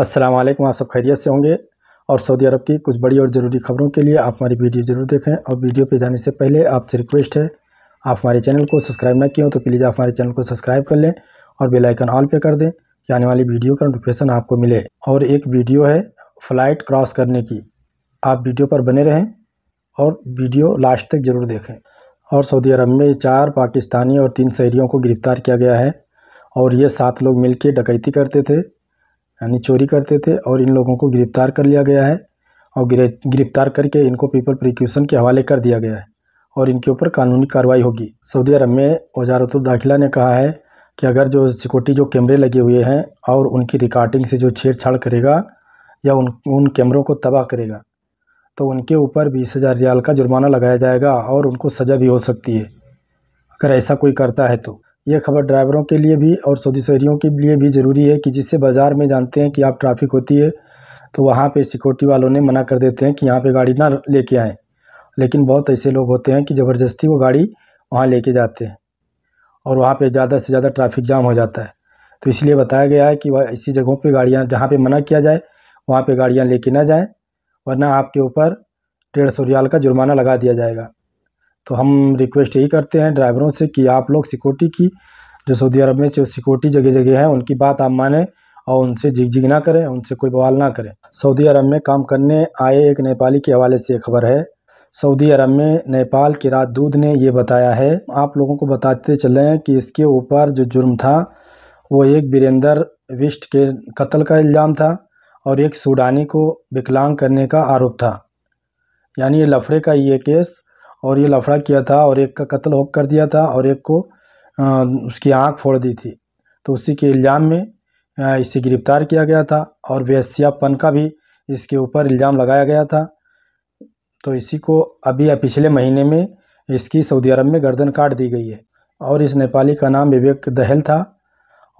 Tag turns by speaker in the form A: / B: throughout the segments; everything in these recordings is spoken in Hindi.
A: अस्सलाम वालेकुम आप सब खैरियत से होंगे और सऊदी अरब की कुछ बड़ी और ज़रूरी खबरों के लिए आप हमारी वीडियो ज़रूर देखें और वीडियो पे जाने से पहले आपसे रिक्वेस्ट है आप हमारे चैनल को सब्सक्राइब ना किए हो तो प्लीज़ आप हमारे चैनल को सब्सक्राइब कर लें और बेलाइकन ऑल पे कर दें कि आने वाली वीडियो का नोटिफिकेशन आपको मिले और एक वीडियो है फ़्लाइट क्रॉस करने की आप वीडियो पर बने रहें और वीडियो लास्ट तक ज़रूर देखें और सऊदी अरब में चार पाकिस्तानी और तीन शहरीों को गिरफ़्तार किया गया है और ये सात लोग मिलकर डकैती करते थे यानी चोरी करते थे और इन लोगों को गिरफ्तार कर लिया गया है और गिरफ्तार करके इनको पीपल प्रिक्यूशन के हवाले कर दिया गया है और इनके ऊपर कानूनी कार्रवाई होगी सऊदी अरब में वजारतुल दाखिला ने कहा है कि अगर जो सिक्योरिटी जो कैमरे लगे हुए हैं और उनकी रिकॉर्डिंग से जो छेड़छाड़ करेगा या उन उन कैमरों को तबाह करेगा तो उनके ऊपर बीस हज़ार रियाल का जुर्माना लगाया जाएगा और उनको सज़ा भी हो सकती है अगर ऐसा कोई करता है तो ये खबर ड्राइवरों के लिए भी और सऊदी शहरीों के लिए भी ज़रूरी है कि जिससे बाज़ार में जानते हैं कि आप ट्रैफिक होती है तो वहाँ पे सिक्योरिटी वालों ने मना कर देते हैं कि यहाँ पे गाड़ी ना लेके आएँ लेकिन बहुत ऐसे लोग होते हैं कि ज़बरदस्ती वो गाड़ी वहाँ लेके जाते हैं और वहाँ पर ज़्यादा से ज़्यादा ट्रैफिक जाम हो जाता है तो इसलिए बताया गया है कि वह ऐसी जगहों पर गाड़ियाँ जहाँ पर मना किया जाए वहाँ पर गाड़ियाँ कर ना जाएँ वरना आपके ऊपर डेढ़ सौ रियाल का जुर्माना लगा दिया जाएगा तो हम रिक्वेस्ट यही करते हैं ड्राइवरों से कि आप लोग सिक्योरिटी की जो सऊदी अरब में जो सिक्योरिटी जगह जगह है उनकी बात आप माने और उनसे जिग जिग ना करें उनसे कोई बवाल ना करें सऊदी अरब में काम करने आए एक नेपाली के हवाले से खबर है सऊदी अरब में नेपाल के राजदूत ने यह बताया है आप लोगों को बताते चले हैं कि इसके ऊपर जो जुर्म था वो एक बीरेंदर विष्ट के कत्ल का इल्ज़ाम था और एक सूडानी को विकलांग करने का आरोप था यानी ये लफड़े का ये केस और ये लफड़ा किया था और एक का कत्ल हो कर दिया था और एक को उसकी आँख फोड़ दी थी तो उसी के इल्ज़ाम में इसे गिरफ़्तार किया गया था और वेश्यापन का भी इसके ऊपर इल्ज़ाम लगाया गया था तो इसी को अभी पिछले महीने में इसकी सऊदी अरब में गर्दन काट दी गई है और इस नेपाली का नाम विवेक दहल था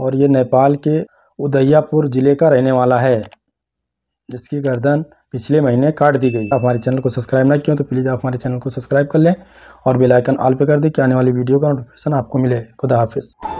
A: और ये नेपाल के उदयपुर ज़िले का रहने वाला है जिसकी गर्दन पिछले महीने काट दी गई आप हमारे चैनल को सब्सक्राइब ना किया तो प्लीज़ आप हमारे चैनल को सब्सक्राइब कर लें और बेलाइकन ऑल पे कर दें कि आने वाली वीडियो का नोटिफिकेशन आपको मिले खुदा हाफिज़